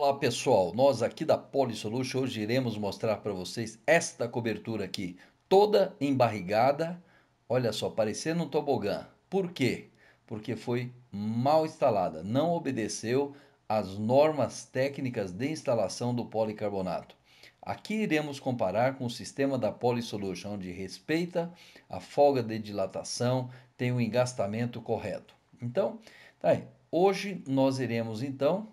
Olá pessoal, nós aqui da Polisolution hoje iremos mostrar para vocês esta cobertura aqui, toda embarrigada, olha só, parecendo um tobogã. Por quê? Porque foi mal instalada, não obedeceu às normas técnicas de instalação do policarbonato. Aqui iremos comparar com o sistema da Polisolution, onde respeita a folga de dilatação, tem o um engastamento correto. Então, tá aí. Hoje nós iremos então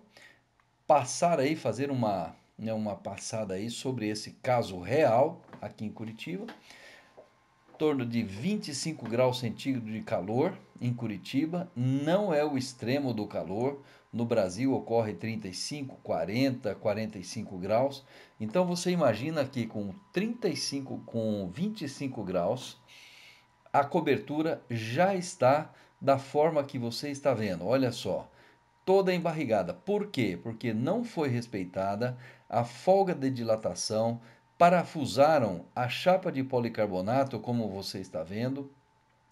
passar aí, fazer uma, né, uma passada aí sobre esse caso real aqui em Curitiba. Em torno de 25 graus centígrados de calor em Curitiba, não é o extremo do calor. No Brasil ocorre 35, 40, 45 graus. Então você imagina que com 35, com 25 graus, a cobertura já está da forma que você está vendo. Olha só, toda embarrigada. Por quê? Porque não foi respeitada a folga de dilatação, parafusaram a chapa de policarbonato, como você está vendo,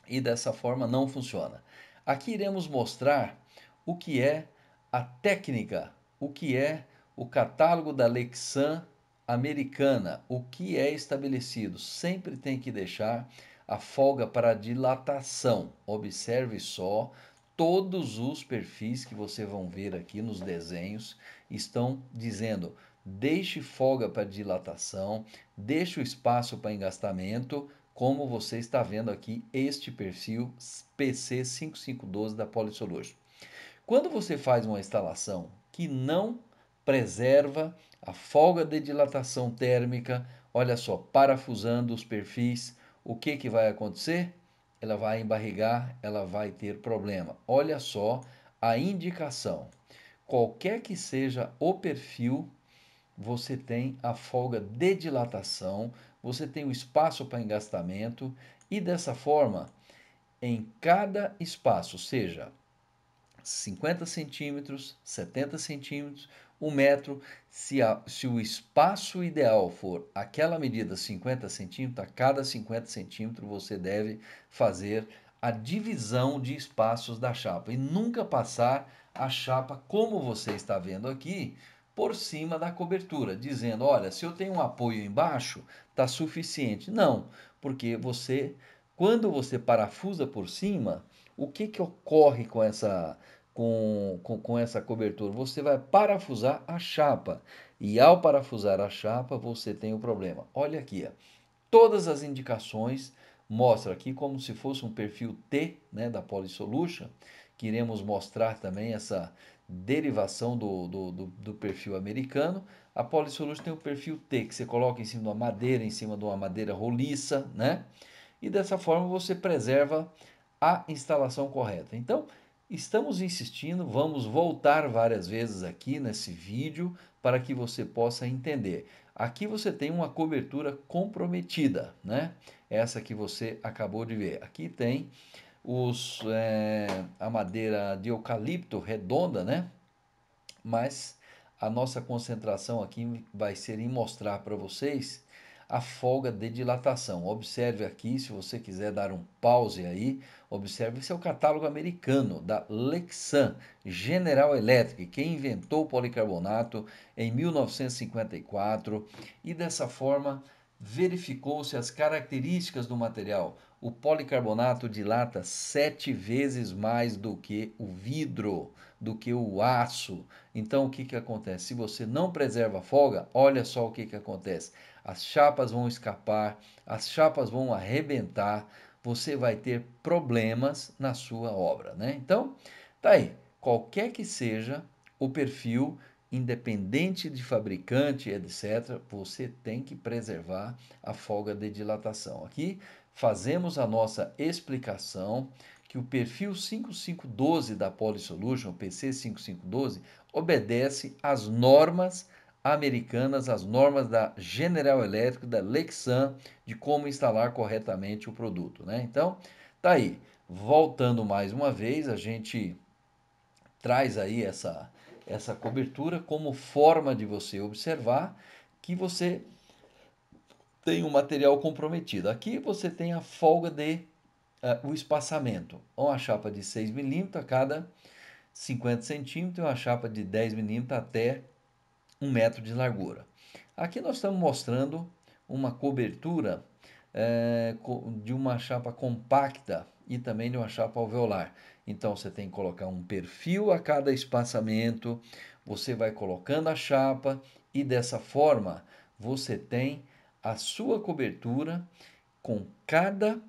e dessa forma não funciona. Aqui iremos mostrar o que é a técnica, o que é o catálogo da Lexan americana, o que é estabelecido. Sempre tem que deixar a folga para dilatação. Observe só todos os perfis que você vão ver aqui nos desenhos estão dizendo: deixe folga para dilatação, deixe o espaço para engastamento, como você está vendo aqui este perfil PC5512 da Polisolution. Quando você faz uma instalação que não preserva a folga de dilatação térmica, olha só, parafusando os perfis, o que, que vai acontecer? ela vai embarrigar, ela vai ter problema. Olha só a indicação. Qualquer que seja o perfil, você tem a folga de dilatação, você tem o espaço para engastamento e dessa forma, em cada espaço, seja 50 centímetros, 70 centímetros um metro, se, a, se o espaço ideal for aquela medida 50 centímetros, a cada 50 centímetros você deve fazer a divisão de espaços da chapa e nunca passar a chapa, como você está vendo aqui, por cima da cobertura, dizendo: olha, se eu tenho um apoio embaixo, está suficiente. Não, porque você, quando você parafusa por cima, o que, que ocorre com essa com, com, com essa cobertura? Você vai parafusar a chapa. E ao parafusar a chapa, você tem o um problema. Olha aqui, ó. todas as indicações mostra aqui como se fosse um perfil T né, da Polysolution, Queremos mostrar também essa derivação do, do, do, do perfil americano. A Polysolution tem o um perfil T, que você coloca em cima de uma madeira, em cima de uma madeira roliça, né? E dessa forma você preserva a instalação correta. Então, Estamos insistindo, vamos voltar várias vezes aqui nesse vídeo para que você possa entender. Aqui você tem uma cobertura comprometida, né? Essa que você acabou de ver. Aqui tem os, é, a madeira de eucalipto redonda, né? Mas a nossa concentração aqui vai ser em mostrar para vocês a folga de dilatação. Observe aqui, se você quiser dar um pause aí, observe esse é o catálogo americano da Lexan General Electric, que inventou o policarbonato em 1954 e dessa forma verificou-se as características do material, o policarbonato dilata sete vezes mais do que o vidro, do que o aço. Então o que, que acontece? Se você não preserva a folga, olha só o que, que acontece. As chapas vão escapar, as chapas vão arrebentar, você vai ter problemas na sua obra. Né? Então, tá aí. Qualquer que seja o perfil, independente de fabricante, etc., você tem que preservar a folga de dilatação. Aqui fazemos a nossa explicação que o perfil 5512 da Polysolution, PC 5512, obedece às normas americanas, às normas da General Electric, da Lexan, de como instalar corretamente o produto. Né? Então, tá aí. Voltando mais uma vez, a gente traz aí essa, essa cobertura como forma de você observar que você tem um material comprometido. Aqui você tem a folga de uh, o espaçamento. Uma chapa de 6 milímetros a cada 50 centímetros e uma chapa de 10 milímetros até 1 metro de largura. Aqui nós estamos mostrando uma cobertura é, de uma chapa compacta e também de uma chapa alveolar. Então você tem que colocar um perfil a cada espaçamento, você vai colocando a chapa e dessa forma você tem a sua cobertura com cada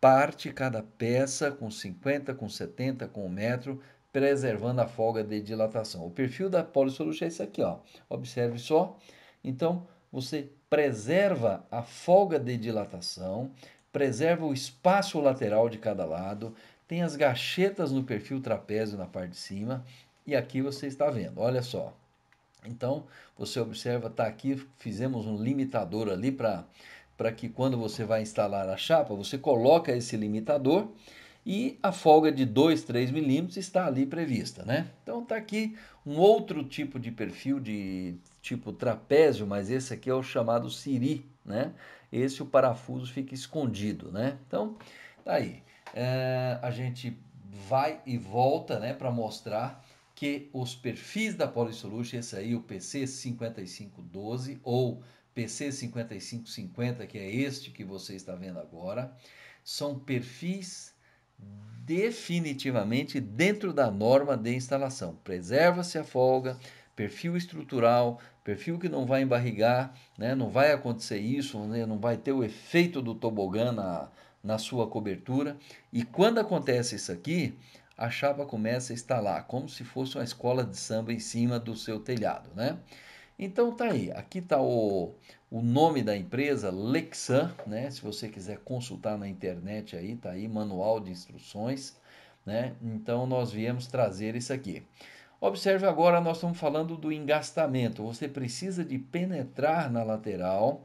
parte, cada peça, com 50, com 70, com 1 metro, preservando a folga de dilatação. O perfil da polissoluxa é esse aqui, ó. observe só. Então, você preserva a folga de dilatação, preserva o espaço lateral de cada lado, tem as gachetas no perfil trapézio na parte de cima, e aqui você está vendo, olha só. Então, você observa, está aqui, fizemos um limitador ali para que quando você vai instalar a chapa, você coloca esse limitador e a folga de 2, 3 milímetros está ali prevista, né? Então está aqui um outro tipo de perfil de tipo trapézio, mas esse aqui é o chamado siri, né? Esse o parafuso fica escondido, né? Então tá aí, é, a gente vai e volta, né, para mostrar que os perfis da Polysolution, esse aí, o PC5512 ou PC5550, que é este que você está vendo agora, são perfis definitivamente dentro da norma de instalação. Preserva-se a folga, perfil estrutural, perfil que não vai embarrigar, né? não vai acontecer isso, né? não vai ter o efeito do tobogã na, na sua cobertura. E quando acontece isso aqui, a chapa começa a instalar como se fosse uma escola de samba em cima do seu telhado, né? Então tá aí, aqui tá o, o nome da empresa, Lexan, né? Se você quiser consultar na internet aí, tá aí, manual de instruções, né? Então nós viemos trazer isso aqui. Observe agora, nós estamos falando do engastamento. Você precisa de penetrar na lateral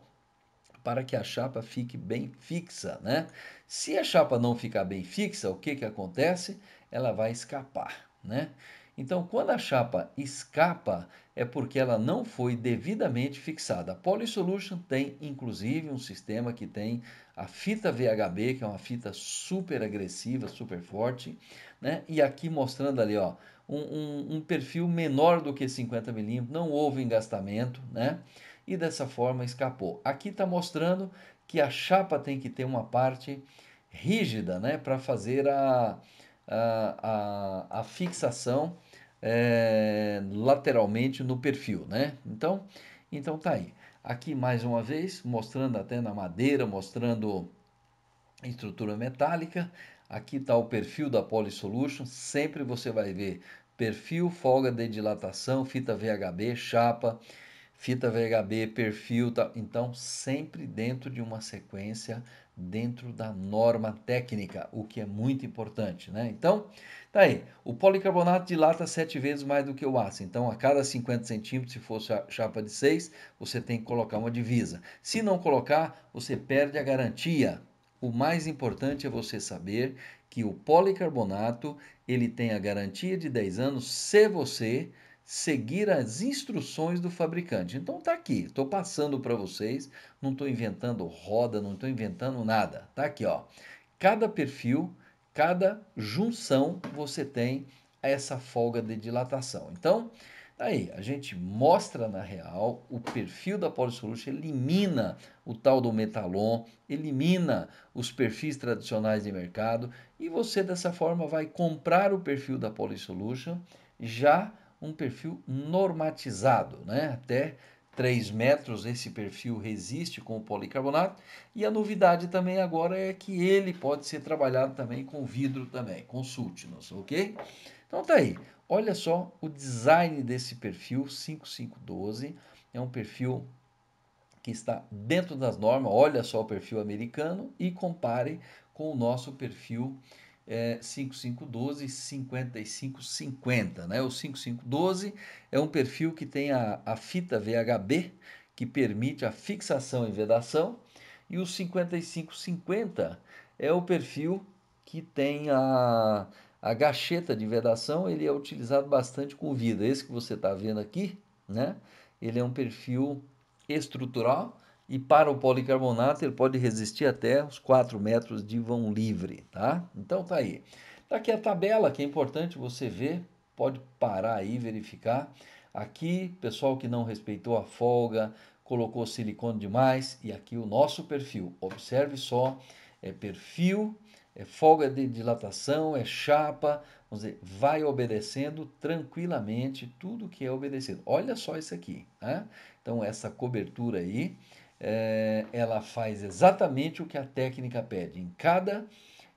para que a chapa fique bem fixa, né? Se a chapa não ficar bem fixa, o que que acontece? ela vai escapar, né? Então, quando a chapa escapa, é porque ela não foi devidamente fixada. A Polysolution tem, inclusive, um sistema que tem a fita VHB, que é uma fita super agressiva, super forte, né? E aqui mostrando ali, ó, um, um, um perfil menor do que 50 milímetros, não houve engastamento, né? E dessa forma escapou. Aqui está mostrando que a chapa tem que ter uma parte rígida, né? Para fazer a a, a, fixação é, lateralmente no perfil, né? Então, então tá aí. Aqui mais uma vez, mostrando até na madeira, mostrando estrutura metálica. Aqui está o perfil da Polysolution, sempre você vai ver perfil, folga de dilatação, fita VHB, chapa, fita VHB, perfil, tá? então sempre dentro de uma sequência dentro da norma técnica, o que é muito importante, né? Então, tá aí. O policarbonato dilata sete vezes mais do que o aço. Então, a cada 50 centímetros, se fosse a chapa de 6, você tem que colocar uma divisa. Se não colocar, você perde a garantia. O mais importante é você saber que o policarbonato, ele tem a garantia de 10 anos se você seguir as instruções do fabricante. Então tá aqui, estou passando para vocês, não estou inventando roda, não estou inventando nada. Tá aqui, ó. Cada perfil, cada junção você tem essa folga de dilatação. Então, tá aí a gente mostra na real o perfil da polissolute, elimina o tal do metalon, elimina os perfis tradicionais de mercado e você dessa forma vai comprar o perfil da polissolution já um perfil normatizado, né? até 3 metros esse perfil resiste com o policarbonato. E a novidade também agora é que ele pode ser trabalhado também com vidro também. Consulte-nos, ok? Então tá aí. Olha só o design desse perfil 5512. É um perfil que está dentro das normas. Olha só o perfil americano e compare com o nosso perfil é, 5512 5550, né? O 5512 é um perfil que tem a, a fita VHB, que permite a fixação e vedação, e o 5550 é o perfil que tem a, a gacheta de vedação, ele é utilizado bastante com vida. Esse que você está vendo aqui, né? Ele é um perfil estrutural, e para o policarbonato, ele pode resistir até os 4 metros de vão livre, tá? Então tá aí. Tá aqui a tabela que é importante você ver, pode parar aí e verificar. Aqui, pessoal que não respeitou a folga, colocou silicone demais, e aqui o nosso perfil. Observe só, é perfil, é folga de dilatação, é chapa, vamos dizer, vai obedecendo tranquilamente tudo que é obedecido. Olha só isso aqui, né? Então essa cobertura aí, é, ela faz exatamente o que a técnica pede. Em cada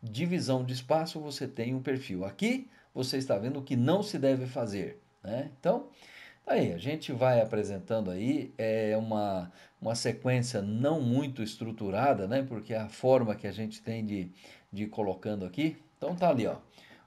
divisão de espaço você tem um perfil. Aqui você está vendo o que não se deve fazer. Né? Então, tá aí a gente vai apresentando aí é uma, uma sequência não muito estruturada, né? porque é a forma que a gente tem de, de ir colocando aqui. Então tá ali, ó.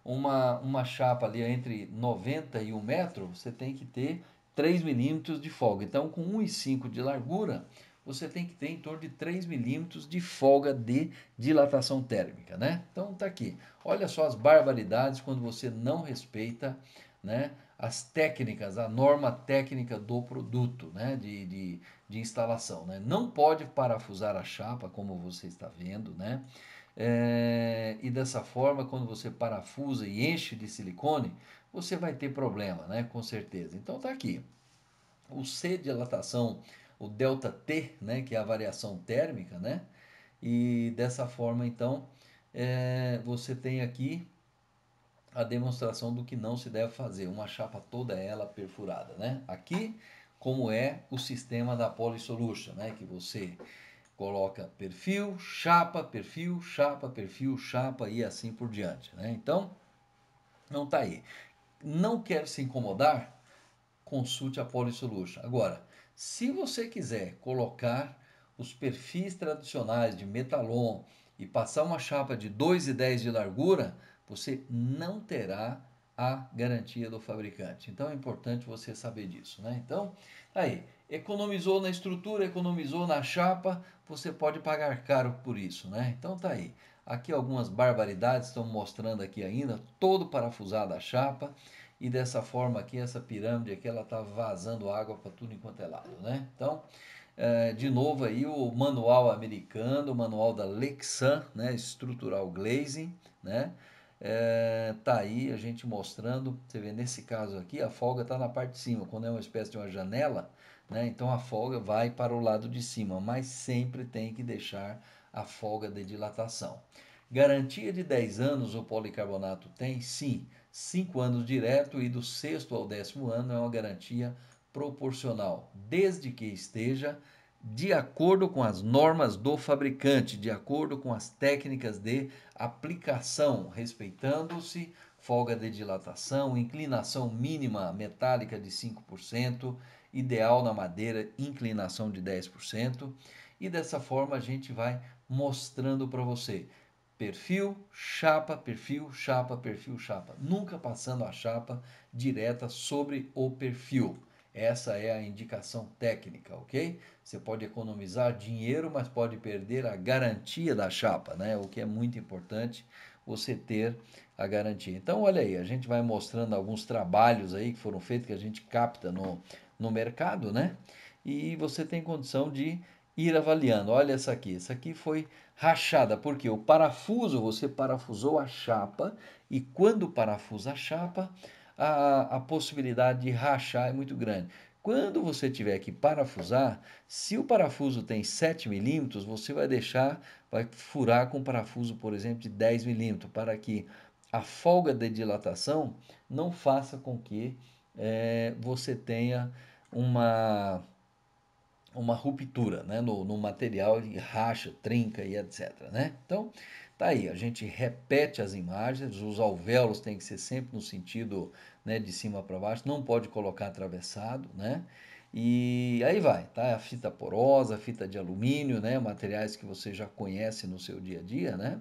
Uma, uma chapa ali entre 90 e 1 metro, você tem que ter 3 milímetros de folga. Então, com 1,5 de largura, você tem que ter em torno de 3 milímetros de folga de dilatação térmica, né? Então tá aqui. Olha só as barbaridades quando você não respeita, né? As técnicas, a norma técnica do produto, né? De, de, de instalação, né? Não pode parafusar a chapa, como você está vendo, né? É, e dessa forma, quando você parafusa e enche de silicone, você vai ter problema, né? Com certeza. Então tá aqui. O C dilatação o delta T, né, que é a variação térmica, né? E dessa forma, então, é, você tem aqui a demonstração do que não se deve fazer, uma chapa toda ela perfurada, né? Aqui, como é o sistema da polissolution, né? Que você coloca perfil, chapa, perfil, chapa, perfil, chapa e assim por diante, né? Então, não tá aí. Não quer se incomodar? Consulte a polissolution. Agora, se você quiser colocar os perfis tradicionais de metalon e passar uma chapa de 2,10 de largura, você não terá a garantia do fabricante. Então é importante você saber disso, né? Então, tá aí, economizou na estrutura, economizou na chapa, você pode pagar caro por isso, né? Então tá aí. Aqui algumas barbaridades estão mostrando aqui ainda, todo parafusado a chapa e dessa forma aqui, essa pirâmide aqui, ela está vazando água para tudo enquanto é lado, né? Então, é, de novo aí o manual americano, o manual da Lexan, né? Estrutural Glazing, né? É, tá aí a gente mostrando, você vê nesse caso aqui, a folga está na parte de cima, quando é uma espécie de uma janela, né? Então a folga vai para o lado de cima, mas sempre tem que deixar a folga de dilatação. Garantia de 10 anos o policarbonato tem? Sim, cinco anos direto e do sexto ao décimo ano é uma garantia proporcional, desde que esteja de acordo com as normas do fabricante, de acordo com as técnicas de aplicação, respeitando-se folga de dilatação, inclinação mínima metálica de 5%, ideal na madeira, inclinação de 10%, e dessa forma a gente vai mostrando para você Perfil, chapa, perfil, chapa, perfil, chapa. Nunca passando a chapa direta sobre o perfil. Essa é a indicação técnica, ok? Você pode economizar dinheiro, mas pode perder a garantia da chapa, né? O que é muito importante você ter a garantia. Então, olha aí, a gente vai mostrando alguns trabalhos aí que foram feitos, que a gente capta no, no mercado, né? E você tem condição de ir avaliando. Olha essa aqui, essa aqui foi rachada, porque o parafuso, você parafusou a chapa, e quando parafusa a chapa, a, a possibilidade de rachar é muito grande. Quando você tiver que parafusar, se o parafuso tem 7 milímetros, você vai deixar, vai furar com um parafuso, por exemplo, de 10 milímetros, para que a folga de dilatação não faça com que é, você tenha uma uma ruptura né, no, no material, e racha, trinca e etc. Né? Então, tá aí, a gente repete as imagens, os alvéolos têm que ser sempre no sentido né, de cima para baixo, não pode colocar atravessado, né? E aí vai, tá? A fita porosa, a fita de alumínio, né? Materiais que você já conhece no seu dia a dia, né?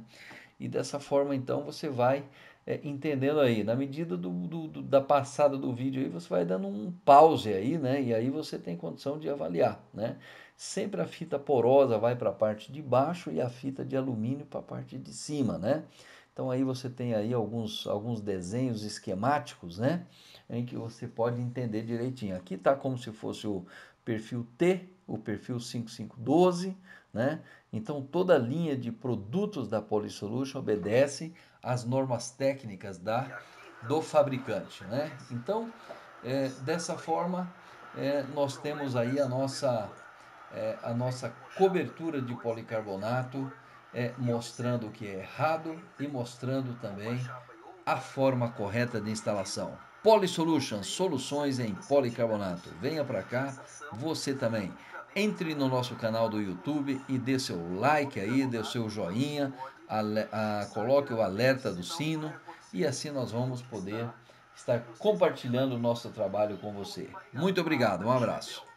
E dessa forma, então, você vai é, entendendo aí. Na medida do, do, do, da passada do vídeo aí, você vai dando um pause aí, né? E aí você tem condição de avaliar, né? Sempre a fita porosa vai para a parte de baixo e a fita de alumínio para a parte de cima, né? Então aí você tem aí alguns, alguns desenhos esquemáticos, né? Em que você pode entender direitinho. Aqui tá como se fosse o perfil T, o perfil 5512, né? Então, toda a linha de produtos da Polysolution obedece às normas técnicas da, do fabricante. Né? Então, é, dessa forma, é, nós temos aí a nossa, é, a nossa cobertura de policarbonato, é, mostrando o que é errado e mostrando também a forma correta de instalação. PoliSolutions, soluções em policarbonato. Venha para cá, você também. Entre no nosso canal do YouTube e dê seu like aí, dê seu joinha, a, a, ah, coloque o alerta do sino e assim nós vamos poder estar compartilhando o nosso trabalho com você. Muito obrigado, um abraço.